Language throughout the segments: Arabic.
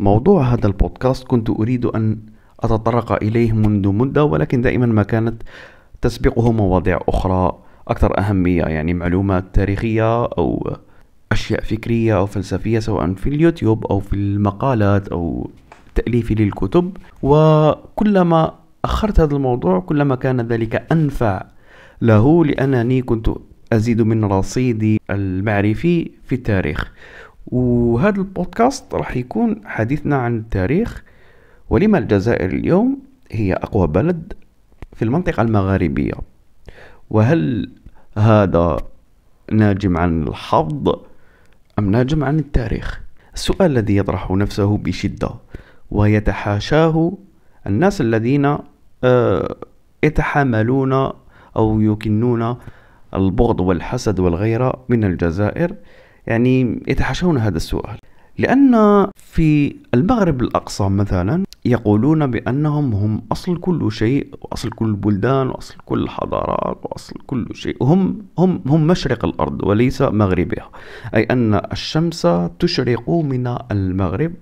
موضوع هذا البودكاست كنت أريد أن أتطرق إليه منذ مدة ولكن دائما ما كانت تسبقه مواضيع أخرى أكثر أهمية يعني معلومات تاريخية أو أشياء فكرية أو فلسفية سواء في اليوتيوب أو في المقالات أو تأليفي للكتب وكلما أخرت هذا الموضوع كلما كان ذلك أنفع له لأنني كنت أزيد من رصيدي المعرفي في التاريخ وهذا البودكاست راح يكون حديثنا عن التاريخ ولما الجزائر اليوم هي أقوى بلد في المنطقة المغاربية وهل هذا ناجم عن الحظ أم ناجم عن التاريخ السؤال الذي يطرح نفسه بشدة ويتحاشاه الناس الذين آه، يتحاملون أو يكنون البغض والحسد والغيرة من الجزائر يعني يتحاشون هذا السؤال لأن في المغرب الأقصى مثلا يقولون بأنهم هم أصل كل شيء وأصل كل البلدان وأصل كل الحضارات وأصل كل شيء وهم هم هم مشرق الأرض وليس مغربها أي أن الشمس تشرق من المغرب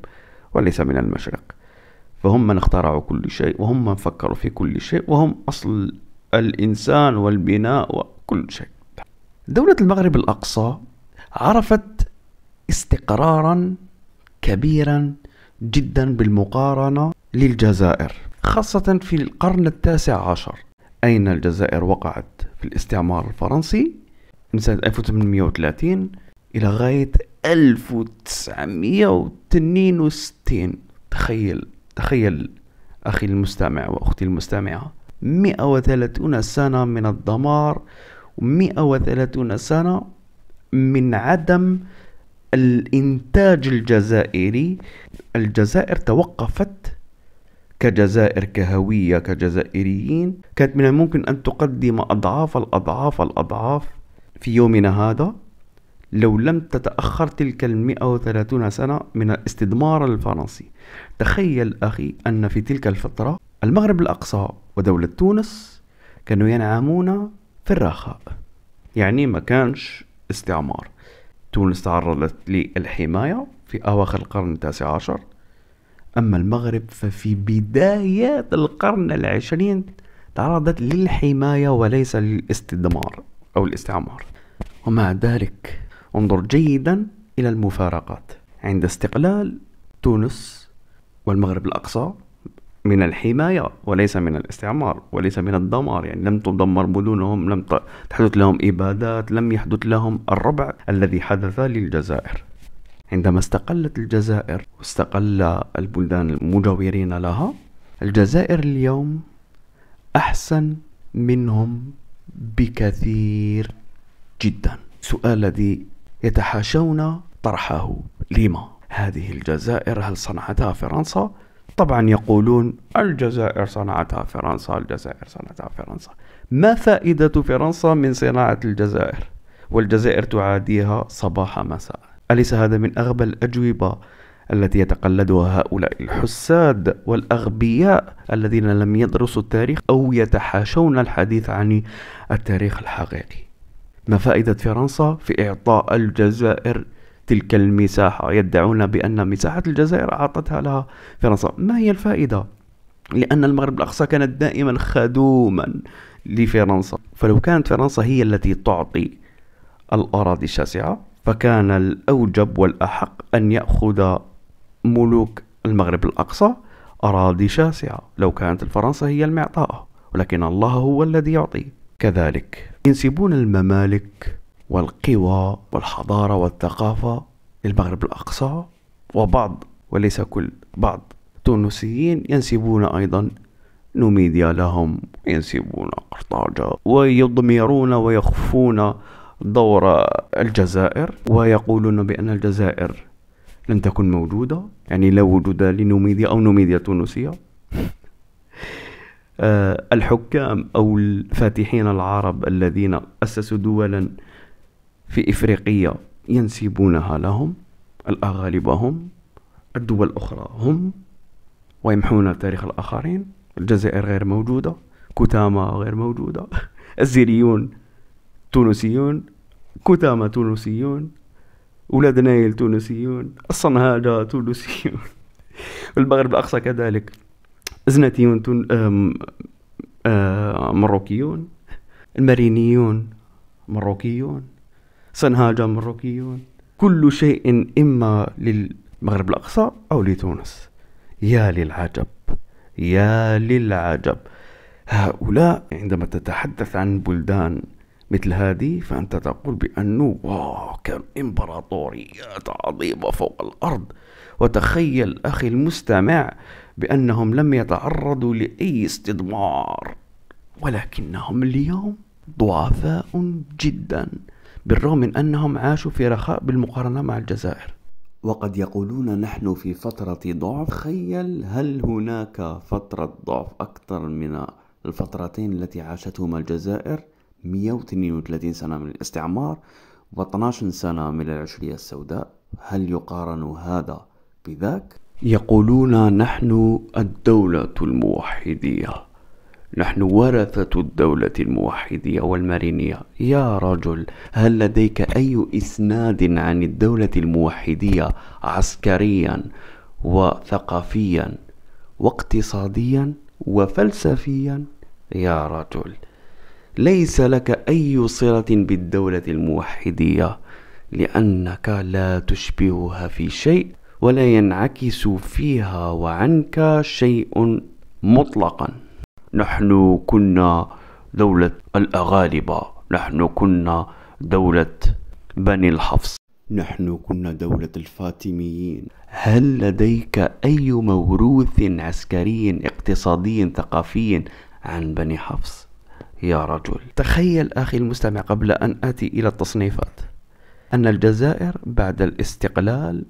وليس من المشرق فهم من اخترعوا كل شيء وهم من فكروا في كل شيء وهم أصل الإنسان والبناء وكل شيء دولة المغرب الأقصى عرفت استقرارا كبيرا جدا بالمقارنة للجزائر خاصة في القرن التاسع عشر أين الجزائر وقعت في الاستعمار الفرنسي من سنة 1830 إلى غاية 1962 تخيل تخيل أخي المستمع وأختي المستمعة 130 سنة من الدمار و 130 سنة من عدم الانتاج الجزائري الجزائر توقفت كجزائر كهوية كجزائريين كانت من الممكن أن تقدم أضعاف الأضعاف الأضعاف في يومنا هذا لو لم تتأخر تلك المئة وثلاثون سنة من الاستدمار الفرنسي تخيل أخي أن في تلك الفترة المغرب الأقصى ودولة تونس كانوا ينعمون في الرخاء يعني ما كانش استعمار تونس تعرضت للحماية في أواخر القرن التاسع عشر أما المغرب ففي بدايات القرن العشرين تعرضت للحماية وليس للاستدمار أو الاستعمار ومع ذلك انظر جيدا إلى المفارقات عند استقلال تونس والمغرب الأقصى من الحماية وليس من الاستعمار وليس من الدمار يعني لم تدمر مدنهم لم تحدث لهم إبادات لم يحدث لهم الربع الذي حدث للجزائر عندما استقلت الجزائر واستقل البلدان المجاورين لها الجزائر اليوم أحسن منهم بكثير جدا سؤال الذي يتحاشون طرحه لما هذه الجزائر هل صنعتها فرنسا طبعا يقولون الجزائر صنعتها فرنسا الجزائر صنعتها فرنسا ما فائدة فرنسا من صناعة الجزائر والجزائر تعاديها صباح مساء أليس هذا من أغبى الأجوبة التي يتقلدها هؤلاء الحساد والأغبياء الذين لم يدرسوا التاريخ أو يتحاشون الحديث عن التاريخ الحقيقي ما فائدة فرنسا في إعطاء الجزائر تلك المساحة يدعون بأن مساحة الجزائر أعطتها لها فرنسا ما هي الفائدة؟ لأن المغرب الأقصى كانت دائما خدوما لفرنسا فلو كانت فرنسا هي التي تعطي الأراضي الشاسعة فكان الأوجب والأحق أن يأخذ ملوك المغرب الأقصى أراضي شاسعة لو كانت فرنسا هي المعطاء ولكن الله هو الذي يعطي كذلك ينسبون الممالك والقوى والحضارة والثقافة للمغرب الأقصى وبعض وليس كل بعض تونسيين ينسبون أيضا نوميديا لهم ينسبون قرطاجة ويضمرون ويخفون دور الجزائر ويقولون بأن الجزائر لن تكن موجودة يعني لا وجود لنوميديا أو نوميديا تونسية آه، الحكام أو الفاتحين العرب الذين أسسوا دولا في إفريقيا ينسبونها لهم الأغالب هم الدول الأخرى هم ويمحون تاريخ الآخرين الجزائر غير موجودة كتامة غير موجودة الزيريون تونسيون كتامة تونسيون ولاد نايل تونسيون الصنهاجة تونسيون والمغرب الأقصى كذلك زناتيون تون... آم... آم... مروكيون المارينيون مروكيون سنهاجة مروكيون كل شيء إما للمغرب الأقصى أو لتونس يا للعجب يا للعجب هؤلاء عندما تتحدث عن بلدان مثل هذه فأنت تقول بأنه واو كم إمبراطوريات عظيمة فوق الأرض وتخيل أخي المستمع بأنهم لم يتعرضوا لأي استدمار ولكنهم اليوم ضعفاء جدا بالرغم من أنهم عاشوا في رخاء بالمقارنة مع الجزائر وقد يقولون نحن في فترة ضعف خيل هل هناك فترة ضعف أكثر من الفترتين التي عاشتهما الجزائر 132 سنة من الاستعمار و12 سنة من العشرية السوداء هل يقارن هذا بذاك؟ يقولون نحن الدولة الموحدية نحن ورثة الدولة الموحدية والمرينية يا رجل هل لديك أي إسناد عن الدولة الموحدية عسكريا وثقافيا واقتصاديا وفلسفيا يا رجل ليس لك أي صلة بالدولة الموحدية لأنك لا تشبهها في شيء ولا ينعكس فيها وعنك شيء مطلقا نحن كنا دولة الأغالبة نحن كنا دولة بني الحفص نحن كنا دولة الفاتميين هل لديك أي موروث عسكري اقتصادي ثقافي عن بني حفص؟ يا رجل تخيل أخي المستمع قبل أن آتي إلى التصنيفات أن الجزائر بعد الاستقلال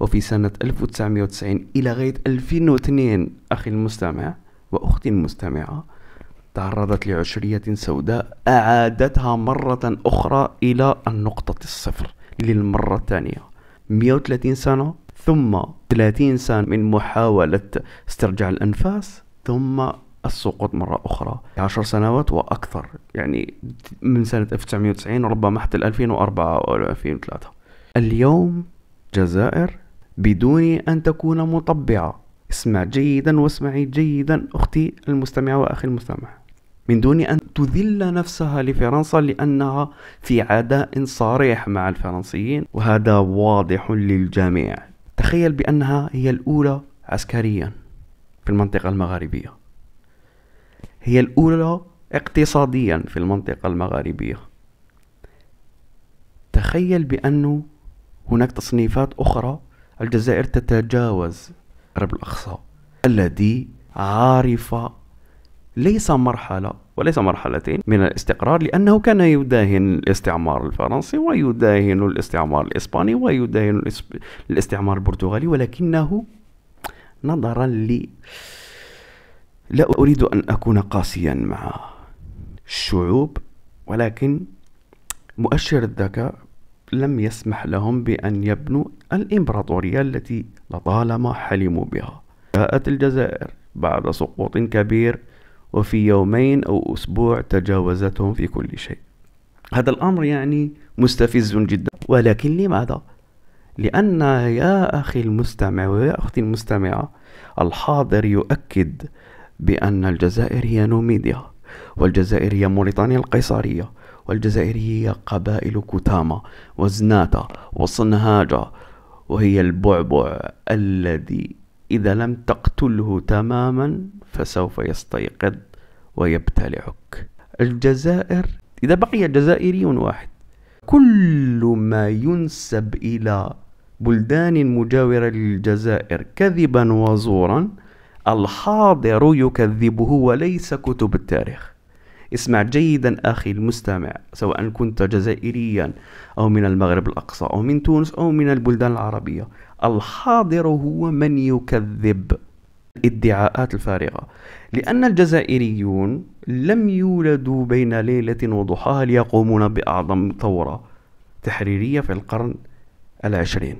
وفي سنة 1990 إلى غاية 2002 أخي المستمع وأختي المستمعة تعرضت لعشرية سوداء أعادتها مرة أخرى إلى النقطة الصفر للمرة الثانية 130 سنة ثم 30 سنة من محاولة استرجاع الأنفاس ثم السقوط مرة أخرى 10 سنوات وأكثر يعني من سنة 1990 ربما حتى 2004 أو 2003 اليوم جزائر بدون أن تكون مطبعة اسمع جيدا واسمعي جيدا أختي المستمعة وأخي المستمع من دون أن تذل نفسها لفرنسا لأنها في عداء صريح مع الفرنسيين وهذا واضح للجميع تخيل بأنها هي الأولى عسكريا في المنطقة المغاربية هي الأولى اقتصاديا في المنطقة المغاربية تخيل بأنه هناك تصنيفات أخرى الجزائر تتجاوز قرب الأقصى الذي عارف ليس مرحلة وليس مرحلتين من الاستقرار لأنه كان يداهن الاستعمار الفرنسي ويداهن الاستعمار الإسباني ويداهن الاستعمار البرتغالي ولكنه نظرا لي لا أريد أن أكون قاسيا مع الشعوب ولكن مؤشر الذكاء لم يسمح لهم بأن يبنوا الإمبراطورية التي لطالما حلموا بها جاءت الجزائر بعد سقوط كبير وفي يومين أو أسبوع تجاوزتهم في كل شيء هذا الأمر يعني مستفز جدا ولكن لماذا؟ لأن يا أخي المستمع ويا أختي المستمعة الحاضر يؤكد بأن الجزائر هي نوميديا والجزائر هي موريتانيا القيصرية والجزائر هي قبائل كتامة وزناتة وصنهاجة وهي البعبع الذي إذا لم تقتله تماما فسوف يستيقظ ويبتلعك الجزائر إذا بقي جزائري واحد كل ما ينسب إلى بلدان مجاورة للجزائر كذبا وزورا الحاضر يكذبه وليس كتب التاريخ اسمع جيدا أخي المستمع سواء كنت جزائريا أو من المغرب الأقصى أو من تونس أو من البلدان العربية الحاضر هو من يكذب الادعاءات الفارغة لأن الجزائريون لم يولدوا بين ليلة وضحاها ليقومون بأعظم ثورة تحريرية في القرن العشرين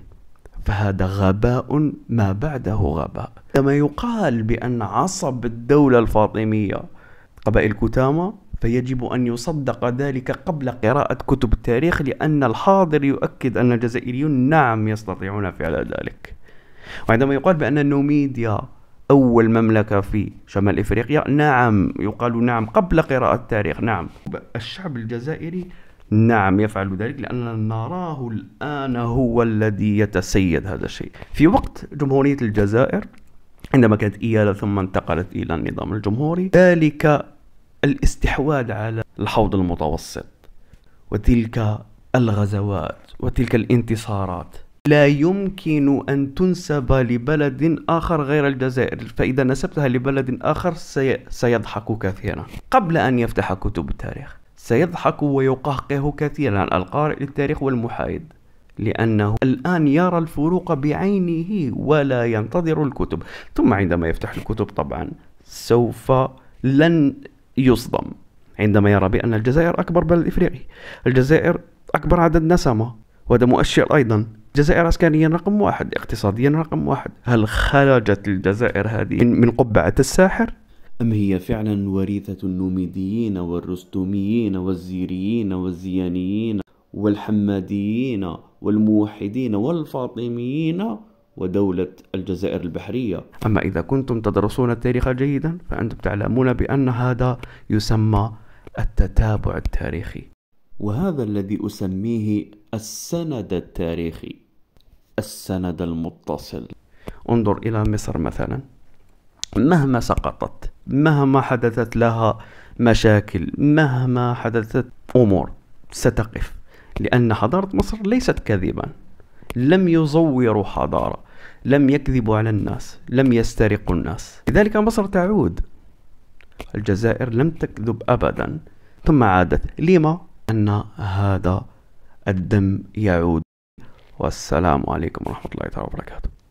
فهذا غباء ما بعده غباء كما يقال بأن عصب الدولة الفاطمية قبائل كوتاما فيجب أن يصدق ذلك قبل قراءة كتب التاريخ لأن الحاضر يؤكد أن الجزائريون نعم يستطيعون فعل ذلك وعندما يقال بأن النوميديا أول مملكة في شمال إفريقيا نعم يقال نعم قبل قراءة التاريخ نعم الشعب الجزائري نعم يفعل ذلك لأننا نراه الآن هو الذي يتسيد هذا الشيء في وقت جمهورية الجزائر عندما كانت إيالة ثم انتقلت إلى النظام الجمهوري ذلك الاستحواذ على الحوض المتوسط وتلك الغزوات وتلك الانتصارات لا يمكن أن تنسب لبلد آخر غير الجزائر فإذا نسبتها لبلد آخر سي... سيضحك كثيرا قبل أن يفتح كتب التاريخ سيضحك ويقهقه كثيرا القارئ للتاريخ والمحايد لأنه الآن يرى الفروق بعينه ولا ينتظر الكتب ثم عندما يفتح الكتب طبعا سوف لن يصدم عندما يرى بأن الجزائر أكبر بلد إفريقي الجزائر أكبر عدد نسمة وهذا مؤشر أيضا الجزائر عسكريا رقم واحد اقتصاديا رقم واحد هل خرجت الجزائر هذه من قبعة الساحر؟ أم هي فعلا وريثة النوميديين والرستوميين والزيريين والزيانيين والحماديين والموحدين والفاطميين ودولة الجزائر البحرية أما إذا كنتم تدرسون التاريخ جيدا فأنتم تعلمون بأن هذا يسمى التتابع التاريخي وهذا الذي أسميه السند التاريخي السند المتصل انظر إلى مصر مثلا مهما سقطت مهما حدثت لها مشاكل مهما حدثت أمور ستقف لأن حضارة مصر ليست كذبا لم يزوروا حضارة لم يكذبوا على الناس لم يسترقوا الناس لذلك مصر تعود الجزائر لم تكذب أبدا ثم عادت لما؟ أن هذا الدم يعود والسلام عليكم ورحمة الله تعالى وبركاته